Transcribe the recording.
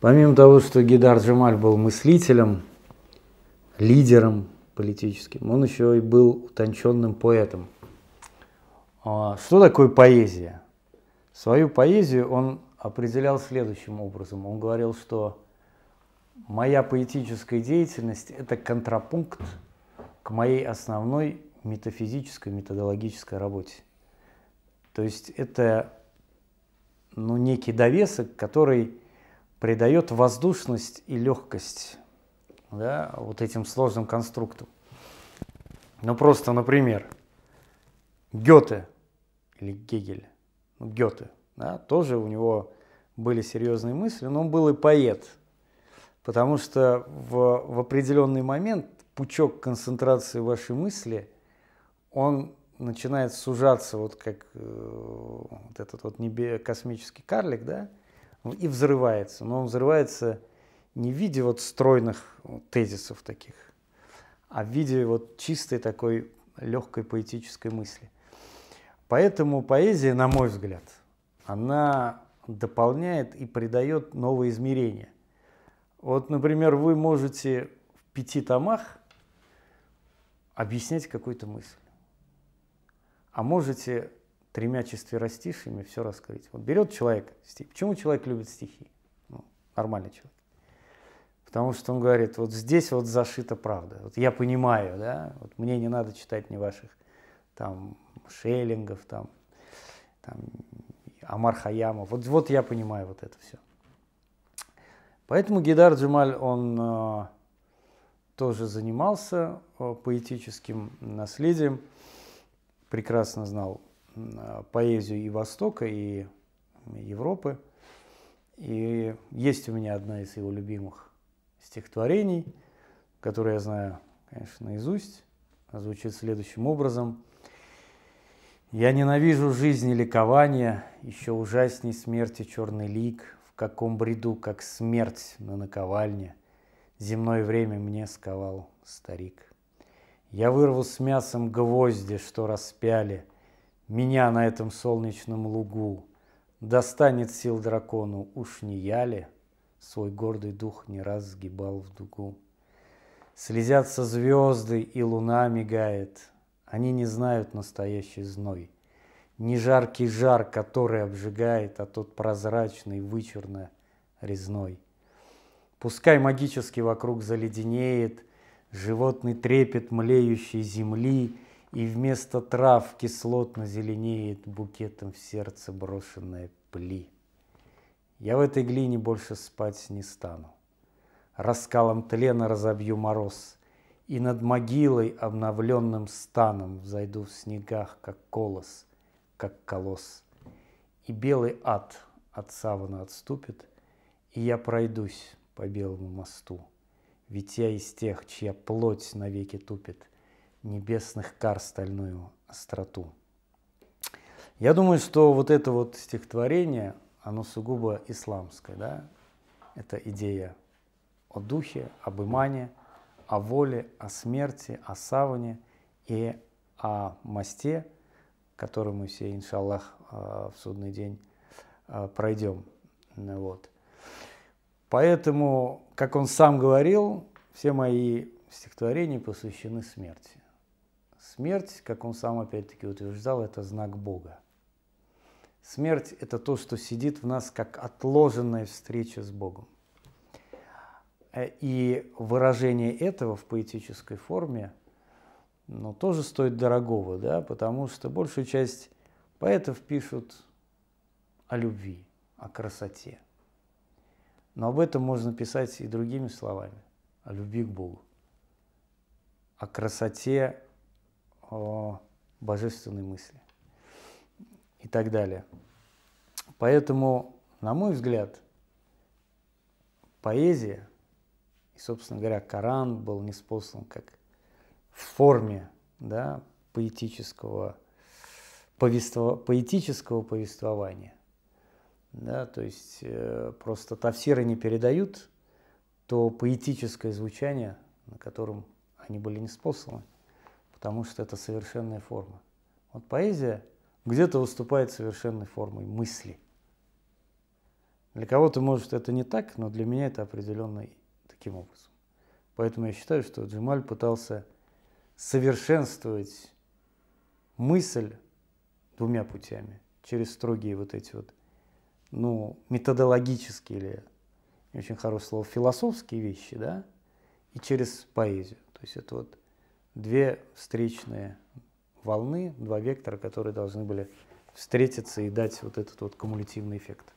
Помимо того, что Гидар Джамаль был мыслителем, лидером политическим, он еще и был утонченным поэтом. А, что такое поэзия? Свою поэзию он определял следующим образом. Он говорил, что моя поэтическая деятельность – это контрапункт к моей основной метафизической, методологической работе. То есть это ну, некий довесок, который придает воздушность и легкость да, вот этим сложным конструктам. Ну просто, например, Гёте или Гегель, ну, Гёте, да, тоже у него были серьезные мысли, но он был и поэт, потому что в, в определенный момент пучок концентрации вашей мысли, он начинает сужаться, вот как э, вот этот вот небе, космический карлик, да, ну, и взрывается. Но он взрывается не в виде вот стройных тезисов таких, а в виде вот чистой такой легкой поэтической мысли. Поэтому поэзия, на мой взгляд, она дополняет и придает новые измерения. Вот, например, вы можете в пяти томах объяснять какую-то мысль, а можете тремя чистверостишими все раскрыть. Вот берет человек стих. Почему человек любит стихи? Ну, нормальный человек. Потому что он говорит, вот здесь вот зашита правда. Вот я понимаю, да, вот мне не надо читать ни ваших там Шеллингов, там, там Амар Хаяма. Вот, вот я понимаю вот это все. Поэтому Гидар Джемаль, он э, тоже занимался э, поэтическим наследием, прекрасно знал поэзию и Востока, и Европы. И есть у меня одна из его любимых стихотворений, которое я знаю, конечно, наизусть. звучит следующим образом. «Я ненавижу жизнь и еще ужасней смерти черный лик, в каком бреду, как смерть на наковальне, земное время мне сковал старик. Я вырву с мясом гвозди, что распяли – меня на этом солнечном лугу Достанет сил дракону, уж не я ли? Свой гордый дух не раз сгибал в дугу. Слезятся звезды, и луна мигает. Они не знают настоящий зной. Не жаркий жар, который обжигает, а тот прозрачный, вычурно резной. Пускай магически вокруг заледенеет, Животный трепет млеющей земли и вместо трав кислотно зеленеет букетом в сердце брошенная пли. Я в этой глине больше спать не стану. Раскалом тлена разобью мороз, И над могилой обновленным станом Взойду в снегах, как колос, как колос. И белый ад от савана отступит, И я пройдусь по белому мосту, Ведь я из тех, чья плоть навеки тупит — небесных кар стальную остроту. Я думаю, что вот это вот стихотворение, оно сугубо исламское, да? Это идея о духе, об имане, о воле, о смерти, о саване и о мосте, который мы все, иншаллах, э, в судный день э, пройдем. Вот. Поэтому, как он сам говорил, все мои стихотворения посвящены смерти. Смерть, как он сам опять-таки утверждал, это знак Бога. Смерть – это то, что сидит в нас, как отложенная встреча с Богом. Э, и выражение этого в поэтической форме но ну, тоже стоит дорогого, да, потому что большую часть поэтов пишут о любви, о красоте. Но об этом можно писать и другими словами, о любви к Богу, о красоте о божественной мысли и так далее. Поэтому, на мой взгляд, поэзия, и, собственно говоря, Коран был не спослан как в форме да, поэтического, повество, поэтического повествования. Да, то есть э, просто тафсиры не передают то поэтическое звучание, на котором они были не спосланы потому что это совершенная форма. Вот поэзия где-то выступает совершенной формой мысли. Для кого-то, может, это не так, но для меня это определенно таким образом. Поэтому я считаю, что Джималь пытался совершенствовать мысль двумя путями. Через строгие вот эти вот, ну, методологические или, не очень хорошее слово, философские вещи, да, и через поэзию. То есть это вот две встречные волны, два вектора, которые должны были встретиться и дать вот этот вот кумулятивный эффект.